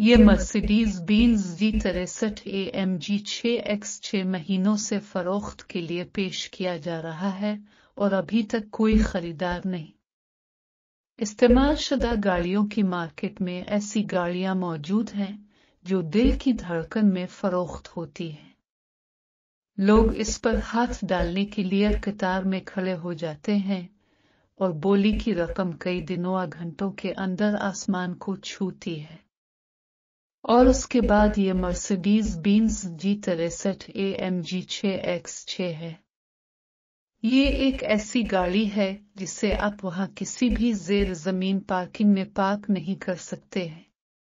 ये Mercedes beans जी तिरसठ A M G छः एक्स छः महीनों से फरोख्त के लिए पेश किया जा रहा है और अभी तक कोई खरीदार नहीं इस्तेमाल शुदा गाड़ियों की मार्केट में ऐसी गाड़ियां मौजूद हैं जो दिल की धड़कन में फरोख्त होती हैं लोग इस पर हाथ डालने के लिए कतार में खड़े हो जाते हैं और बोली की रकम कई दिनों या घंटों के अंदर आसमान को छूती है और उसके बाद ये मर्सिडीज बीन्स जी तिरसठ ए एम जी छ एक्स छ है ये एक ऐसी गाड़ी है जिसे आप वहां किसी भी जेर जमीन पार्किंग में पार्क नहीं कर सकते हैं